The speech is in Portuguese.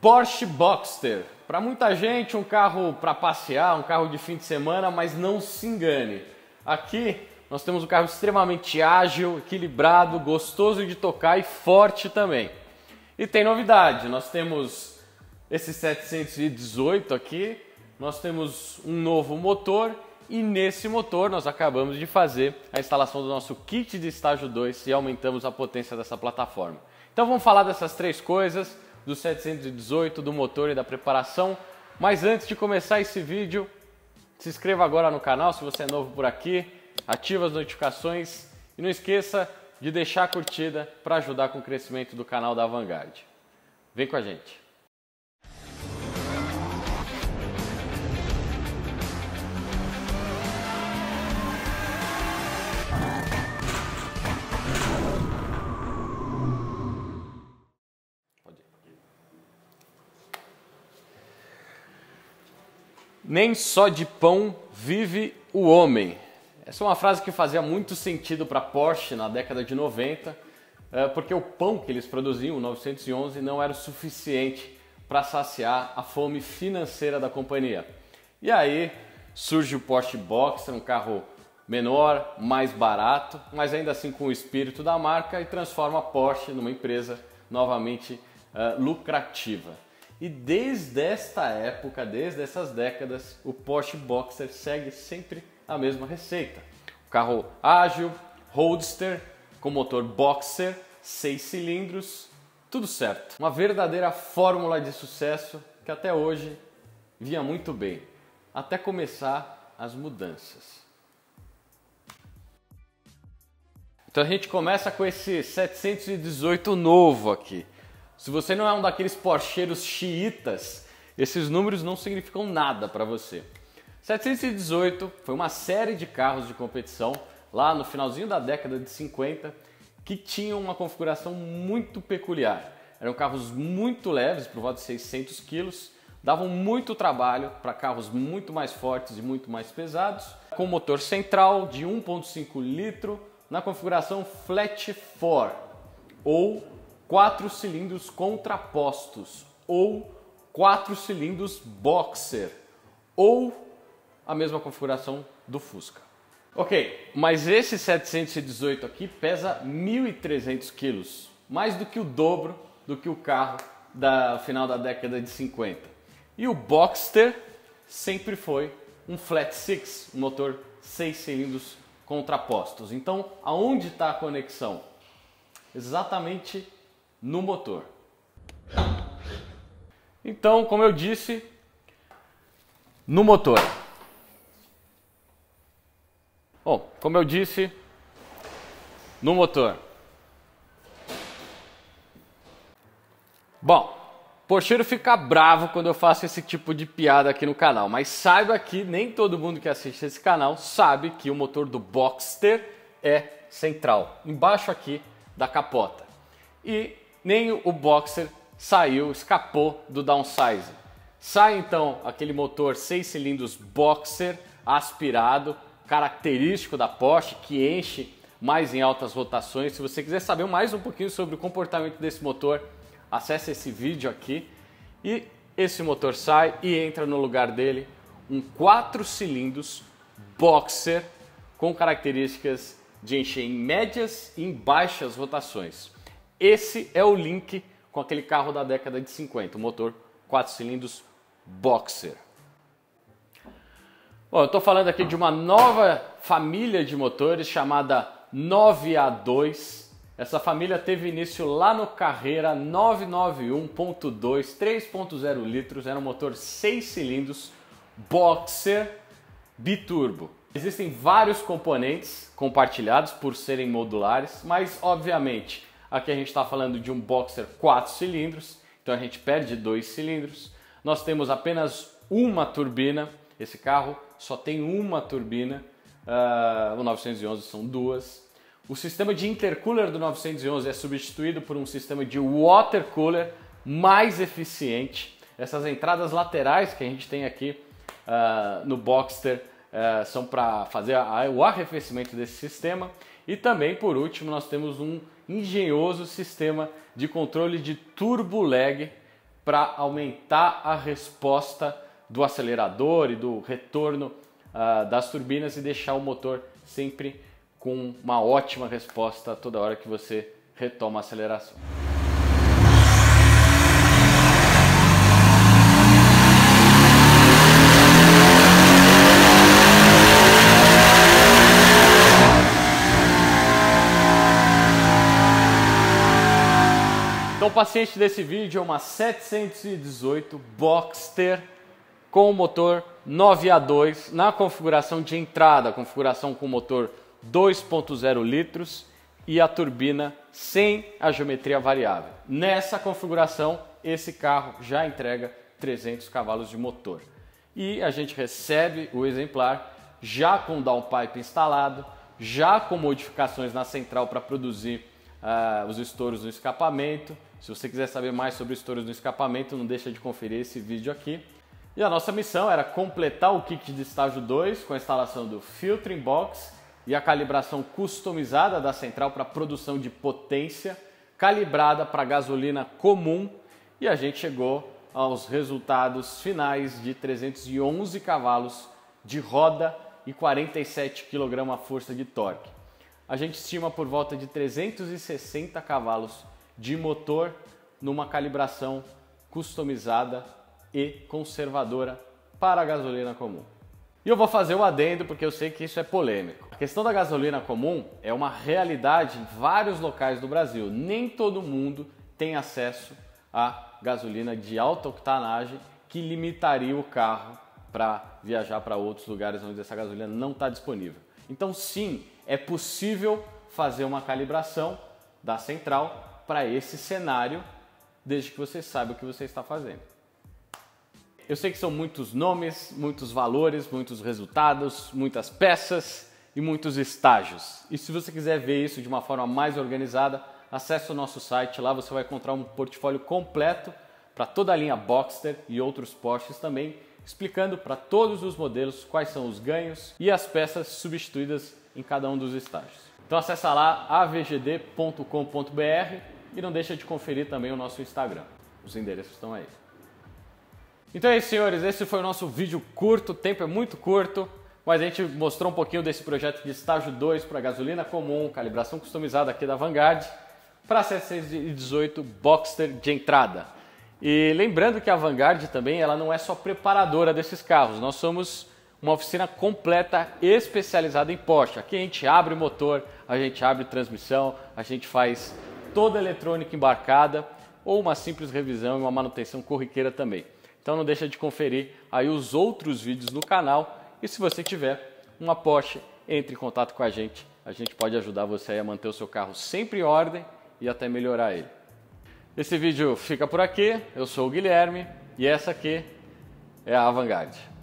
Porsche Boxster. Para muita gente, um carro para passear, um carro de fim de semana, mas não se engane. Aqui nós temos um carro extremamente ágil, equilibrado, gostoso de tocar e forte também. E tem novidade, nós temos esse 718 aqui, nós temos um novo motor e nesse motor nós acabamos de fazer a instalação do nosso kit de estágio 2 e aumentamos a potência dessa plataforma. Então vamos falar dessas três coisas do 718, do motor e da preparação. Mas antes de começar esse vídeo, se inscreva agora no canal se você é novo por aqui, ativa as notificações e não esqueça de deixar a curtida para ajudar com o crescimento do canal da Vanguard. Vem com a gente! Nem só de pão vive o homem. Essa é uma frase que fazia muito sentido para Porsche na década de 90, eh, porque o pão que eles produziam, o 911, não era o suficiente para saciar a fome financeira da companhia. E aí surge o Porsche Boxer, um carro menor, mais barato, mas ainda assim com o espírito da marca e transforma a Porsche numa empresa novamente eh, lucrativa. E desde esta época, desde essas décadas, o Porsche Boxer segue sempre a mesma receita. O carro ágil, roadster, com motor boxer, seis cilindros, tudo certo. Uma verdadeira fórmula de sucesso que até hoje vinha muito bem, até começar as mudanças. Então a gente começa com esse 718 novo aqui. Se você não é um daqueles porcheiros xiitas, esses números não significam nada para você. 718 foi uma série de carros de competição lá no finalzinho da década de 50 que tinham uma configuração muito peculiar. Eram carros muito leves, por volta de 600 quilos, davam muito trabalho para carros muito mais fortes e muito mais pesados, com motor central de 1.5 litro na configuração flat 4 ou quatro cilindros contrapostos ou quatro cilindros boxer ou a mesma configuração do Fusca. Ok, mas esse 718 aqui pesa 1.300 quilos, mais do que o dobro do que o carro da final da década de 50. E o Boxster sempre foi um flat six, um motor seis cilindros contrapostos. Então, aonde está a conexão? Exatamente no motor. Então, como eu disse, no motor. Bom, como eu disse, no motor. Bom, Porcheiro fica bravo quando eu faço esse tipo de piada aqui no canal, mas saiba que nem todo mundo que assiste esse canal sabe que o motor do Boxster é central, embaixo aqui da capota. E nem o boxer saiu, escapou do downsize. Sai então aquele motor 6 cilindros boxer aspirado, característico da Porsche, que enche mais em altas rotações. Se você quiser saber mais um pouquinho sobre o comportamento desse motor, acesse esse vídeo aqui. E esse motor sai e entra no lugar dele um 4 cilindros boxer com características de encher em médias e em baixas rotações. Esse é o link com aquele carro da década de 50, o motor 4 cilindros Boxer. Bom, eu estou falando aqui de uma nova família de motores chamada 9A2. Essa família teve início lá no Carreira 991.2, 3.0 litros, era um motor 6 cilindros Boxer biturbo. Existem vários componentes compartilhados por serem modulares, mas obviamente Aqui a gente está falando de um boxer 4 cilindros, então a gente perde dois cilindros. Nós temos apenas uma turbina, esse carro só tem uma turbina, uh, o 911 são duas. O sistema de intercooler do 911 é substituído por um sistema de water cooler mais eficiente. Essas entradas laterais que a gente tem aqui uh, no Boxster é, são para fazer a, o arrefecimento desse sistema. E também, por último, nós temos um engenhoso sistema de controle de turbo lag para aumentar a resposta do acelerador e do retorno uh, das turbinas e deixar o motor sempre com uma ótima resposta toda hora que você retoma a aceleração. paciente desse vídeo é uma 718 Boxster com motor 9A2 na configuração de entrada, configuração com motor 2.0 litros e a turbina sem a geometria variável. Nessa configuração, esse carro já entrega 300 cavalos de motor. E a gente recebe o exemplar já com downpipe instalado, já com modificações na central para produzir ah, os estouros no escapamento. Se você quiser saber mais sobre estouros no escapamento, não deixa de conferir esse vídeo aqui. E a nossa missão era completar o kit de estágio 2 com a instalação do filtering box e a calibração customizada da central para produção de potência, calibrada para gasolina comum, e a gente chegou aos resultados finais de 311 cavalos de roda e 47 kg força de torque a gente estima por volta de 360 cavalos de motor numa calibração customizada e conservadora para a gasolina comum. E eu vou fazer o um adendo porque eu sei que isso é polêmico. A questão da gasolina comum é uma realidade em vários locais do Brasil. Nem todo mundo tem acesso à gasolina de alta octanagem que limitaria o carro para viajar para outros lugares onde essa gasolina não está disponível. Então, sim, é possível fazer uma calibração da central para esse cenário, desde que você saiba o que você está fazendo. Eu sei que são muitos nomes, muitos valores, muitos resultados, muitas peças e muitos estágios. E se você quiser ver isso de uma forma mais organizada, acesse o nosso site, lá você vai encontrar um portfólio completo para toda a linha Boxster e outros Porsches também, explicando para todos os modelos quais são os ganhos e as peças substituídas em cada um dos estágios. Então acessa lá avgd.com.br e não deixa de conferir também o nosso Instagram. Os endereços estão aí. Então é isso, senhores. Esse foi o nosso vídeo curto. O tempo é muito curto, mas a gente mostrou um pouquinho desse projeto de estágio 2 para gasolina comum, calibração customizada aqui da Vanguard, para 718 Boxster de entrada. E lembrando que a Vanguard também ela não é só preparadora desses carros, nós somos uma oficina completa especializada em Porsche. Aqui a gente abre motor, a gente abre transmissão, a gente faz toda a eletrônica embarcada ou uma simples revisão e uma manutenção corriqueira também. Então não deixa de conferir aí os outros vídeos no canal e se você tiver uma Porsche, entre em contato com a gente. A gente pode ajudar você a manter o seu carro sempre em ordem e até melhorar ele. Esse vídeo fica por aqui. Eu sou o Guilherme e essa aqui é a Avantgarde.